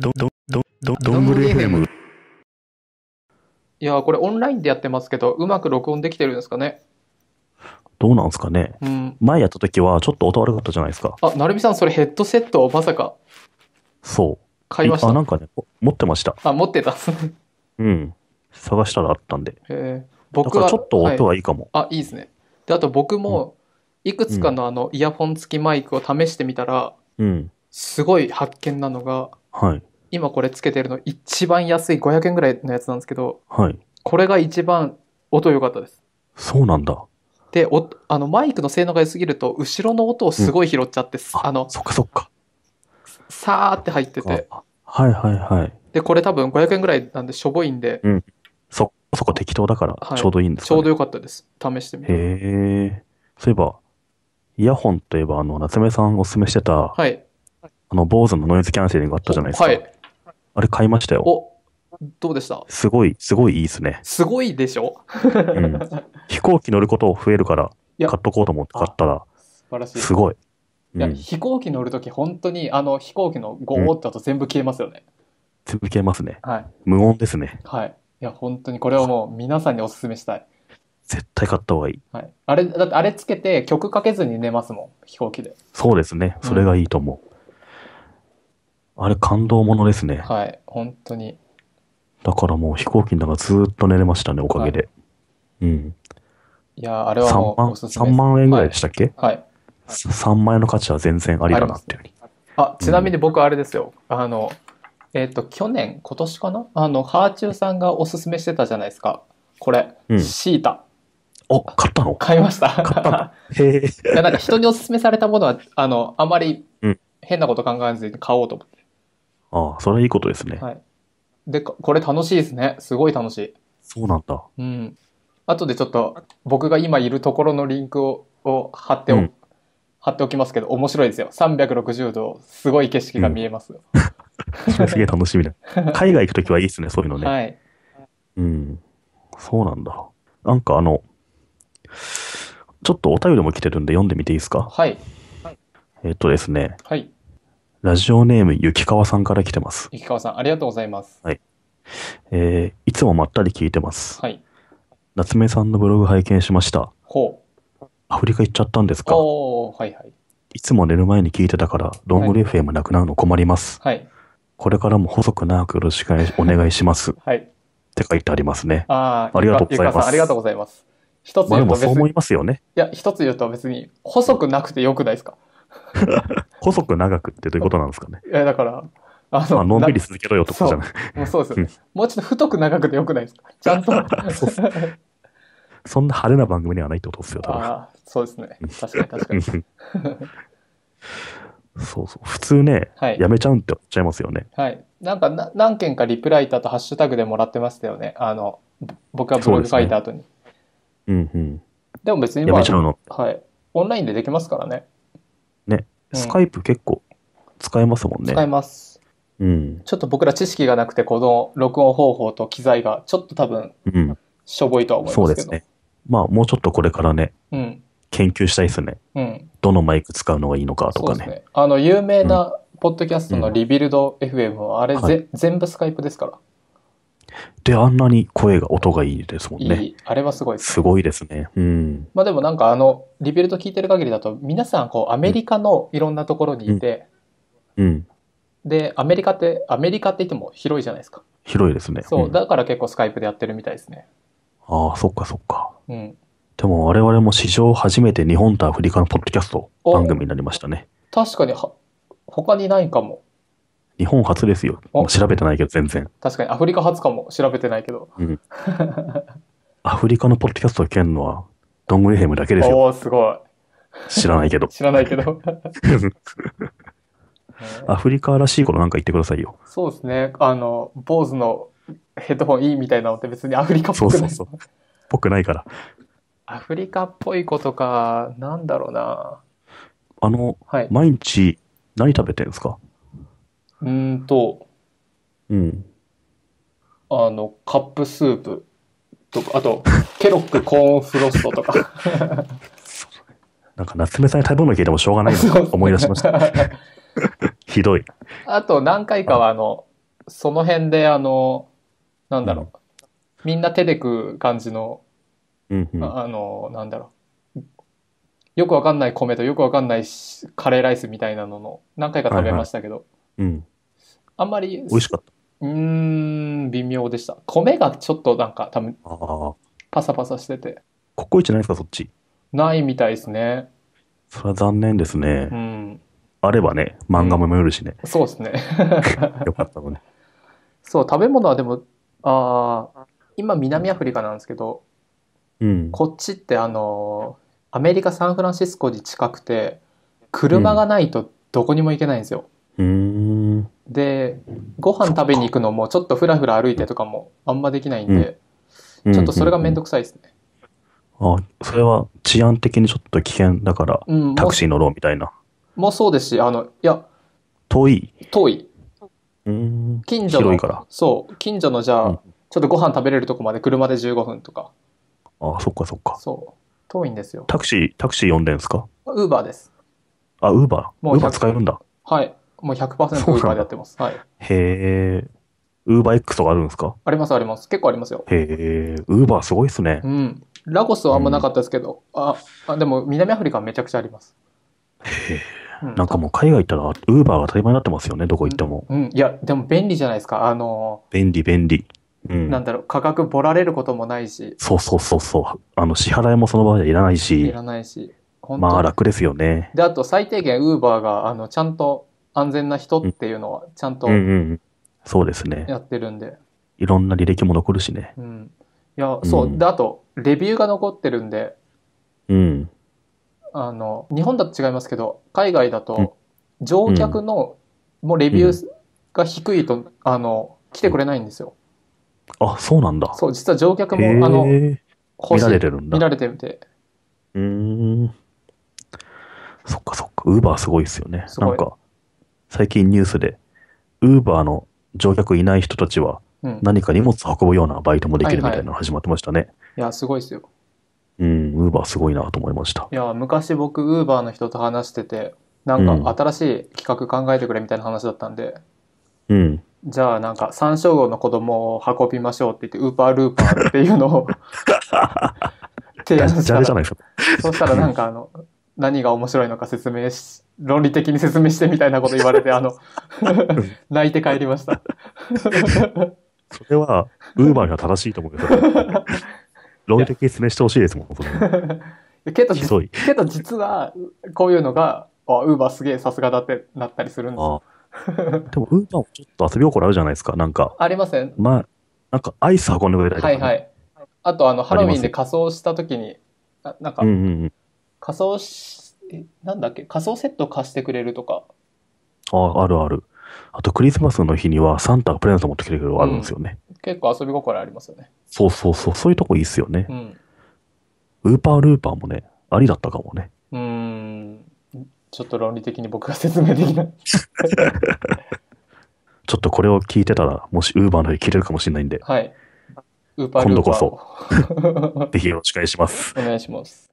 ど、ど、ど、ど、どんぐり FM。いやー、これオンラインでやってますけど、うまく録音できてるんですかね。どうなんですかね。うん。前やった時はちょっと音悪かったじゃないですか。あ、なるみさん、それヘッドセットをまさかそう。買いましたあ、なんかね、持ってました。あ、持ってた。うん。探したらあったんで。えー、だ僕からは、ちょっと音はい、はいいかも。あ、いいですね。で、あと僕も、いくつかのあの、イヤホン付きマイクを試してみたら、うん。すごい発見なのが、はい。今これつけてるの一番安い500円ぐらいのやつなんですけど、はい。これが一番音良かったです。そうなんだ。で、おあのマイクの性能が良すぎると、後ろの音をすごい拾っちゃって、うん、あの、そっかそっか。さーって入ってて。はいはいはい。で、これ多分500円ぐらいなんでしょぼいんで。うん。そ、そこ適当だからちょうどいいんですねはい、ちょうどよかったです。試してみて。へえ。そういえば、イヤホンといえば、あの、夏目さんおすすめしてた、はい。あの、坊主のノイズキャンセリングあったじゃないですか。はい。あれ買いましたよ。お、どうでしたすごい、すごいいいですね。すごいでしょ、うん、飛行機乗ること増えるから、買っとこうと思って買ったら、素晴らしい。すごい。いや、うん、飛行機乗るとき、本当に、あの、飛行機のゴーってと全部消えますよね。うん、全部消えますね。はい。無音ですね。はい。いや、本当に、これはもう皆さんにお勧めしたい。絶対買った方がいい。はい。あれ、だってあれつけて曲かけずに寝ますもん、飛行機で。そうですね。それがいいと思う。あれ感動ものですね。はい、本当に。だからもう飛行機の中ずっと寝れましたね、おかげで。うん。いやあれはもう万、おすすめ3万円ぐらいでしたっけ、はい。?3 万円の価値は全然ありだなっていうふうに。あ、ちなみに僕あれですよ。あの、えっと、去年、今年かなあの、ハーチューさんがおすすめしてたじゃないですか。これ、うんシータ。お、買ったの買いました。買った へえ。いや、なんか人におすすめされたものは、あの、あまりうん変なこと考えずに買おうと思って。ああ、それはいいことですね。はい。で、これ楽しいですね。すごい楽しい。そうなんだ。うん。後でちょっと僕が今いるところのリンクをを貼ってお、うん、貼っておきますけど、面白いですよ。360度、すごい景色が見えます。うん、それすげえ楽しみだ。海外行くときはいいですね、そういうのね。はい。うん。そうなんだ。なんかあの、ちょっとお便りも来てるんで読んでみていいですかはい。えっとですね。はい。ラジオネーム、ゆきかわさんから来てます。ゆきかわさん、ありがとうございます。はい。えーいつもまったり聞いてます。はい。夏目さんのブログ拝見しました。ほう。アフリカ行っちゃったんですかおー、はいはい。いつも寝る前に聞いてたから、ロングリーフ f ムなくなるの困ります。はい。これからも細く長くよろしくお願いします。はい。って書いてありますね。ああ、ありがとうございますゆきかわさん、ありがとうございます。一つ言でうとも別そう思いますよね。いや、一つ言うと別に、細くなくてよくないですか 細く長くってどういうことなんですかね。いや、だから、あの、まあのんびり続けろよとかじゃない。うそうですよ、ねもうちょっと太く長くてよくないですか。ちゃんと そんな派手な番組ではないってことですよ、多分。あそうですね。確かに確かに。そうそう。普通ね、はい、やめちゃうんって言っちゃいますよね。はい。なんかな、何件かリプライターとハッシュタグでもらってましたよね。あの、僕はブログ書いた後に。うね、うんうん。でも別に、まあ、やめちゃうの。はい。オンラインでできますからね。ね。スカイプ結構使えますもんね。使えます。うん。ちょっと僕ら知識がなくて、この録音方法と機材がちょっと多分、うん、しょぼいとは思いますけど、そうですね。まあ、もうちょっとこれからね、うん、研究したいですね。うん。どのマイク使うのがいいのかとかね。ねあの、有名な、ポッドキャストのリビルド FM は、あれぜ、はい、全部スカイプですから。で、あんなに声が、音がいいですもんね。いいあれはすごいです、ね、すごいですね。うん。まあでもなんかあの、リベルト聞いてる限りだと、皆さんこう、アメリカのいろんなところにいて、うん。うん、で、アメリカって、アメリカって言っても広いじゃないですか。広いですね。そう、うん、だから結構スカイプでやってるみたいですね。ああ、そっかそっか。うん。でも我々も史上初めて日本とアフリカのポッドキャスト番組になりましたね。確かには、他にないかも。日本初ですよ。調べてないけど、全然。確かに、アフリカ初かも、調べてないけど。うん、アフリカのポッドキャストを聞けるのは、ドングリヘムだけですよ。おすごい。知らないけど。知らないけど。アフリカらしいことなんか言ってくださいよ。そうですね。あの、坊主のヘッドホンいいみたいなのって別にアフリカっぽくない。そうそうそう。ぽくないから。アフリカっぽいことか、なんだろうな。あの、はい、毎日何食べてるんですかうんと、うん。あの、カップスープとか、あと、ケロックコーンフロストとか。なんか夏目さんに食べ物聞いてもしょうがないなと思い出しました。ひどい。あと何回かは、あの、その辺で、あの、なんだろう、うん、みんな手で食う感じの、うんうん、あの、なんだろう、よくわかんない米とよくわかんないカレーライスみたいなのの何回か食べましたけど、はいはいうん。あんまり、美味しかった。うん、微妙でした。米がちょっとなんか多分ああ。パサパサしてて、コイチないですか、そっち。ないみたいですね。それは残念ですね。うん、あればね、漫画も読めるしね。そうですね。よかったのね。そう、食べ物はでも、ああ、今南アフリカなんですけど、うん。こっちってあのーアメリカ・サンフランシスコに近くて、車がないとどこにも行けないんですよ。で、ご飯食べに行くのも、ちょっとふらふら歩いてとかもあんまできないんで、うん、ちょっとそれがめんどくさいですね。あ、それは治安的にちょっと危険だから、うん、タクシー乗ろうみたいな。もうそうですし、あの、いや、遠い遠い。近所の、いから。そう、近所のじゃあ、うん、ちょっとご飯食べれるとこまで車で15分とか。ああ、そっかそっか。そう。遠いんですよ。タクシー、タクシー呼んでんすかウーバーです。あ、ウーバーもうウーバー使えるんだ。はい。もう100%ウーバーでやってます。はい。へえ。ウーバー X とかあるんですかありますあります。結構ありますよ。へえ。ウーバーすごいですね。うん。ラゴスはあんまなかったですけど、うん、ああ、でも南アフリカめちゃくちゃあります。へえ。うん、なんかもう海外行ったら、ウーバーが当たり前になってますよね、どこ行っても。うん、うん、いや、でも便利じゃないですか、あのー、便利、便利。うん、なんだろう、価格ぼられることもないし。そうそうそうそう。あの、支払いもその場合はいらないし。いらないし。まあ楽ですよね。で、あと最低限ウーバーが、あの、ちゃんと安全な人っていうのはちゃんとそうですね。やってるんで。いろんな履歴も残るしね。うん。いや、そう。うんで、あと、レビューが残ってるんで、うん。あの、日本だと違いますけど、海外だと、乗客の、もうレビューが低いと、あの、来てくれないんですよ。あ、そうなんだ。そう、実は乗客も、あの、見られてるんだ見られてて、うん。そっかそっか。ウーバーすごいですよね。すごなんか、最近ニュースで、ウーバーの乗客いない人たちは、何か荷物運ぶようなバイトもできるみたいなの始まってましたね。いや、すごいですよ。うん、ウーバーすごいなと思いました。いや、昔僕、ウーバーの人と話してて、なんか新しい企画考えてくれみたいな話だったんで、うん。じゃあなんか、三ン号の子供を運びましょうって言って、ウーパールーパーっていうのを 提案したら。じゃないですか。そうしたらなんかあの、何が面白いのか説明し、論理的に説明してみたいなこと言われて、あの、泣いて帰りました。それは、ウーーにが正しいと思うけど、論理的に説明してほしいですもん、に。けど、けど実は、こういうのが、あ、ウーバーすげえさすがだってなったりするんですよ。でも、ウーバーちょっと遊び心あるじゃないですか、なんか。ありません。まあ、なんかアイス運んでくれたりとか、ね、はいはい。あと、あの、ハロウィンで仮装した時に、なんか、うんうんうん仮想し、えなんだっけ、仮想セット貸してくれるとか。あ、あるある。あとクリスマスの日にはサンタがプレゼント持ってきてくれるのがあるんですよね、結構遊び心ありますよね。そうそうそう、そういうとこいいっすよね。うん。ウーパールーパーもね、ありだったかもね。うーん。ちょっと論理的に僕が説明できない。ちょっとこれを聞いてたら、もしウーバーの日切れるかもしれないんで、はい。ウーパールーパー今度こ ぜひよろしくお願いします。お願いします。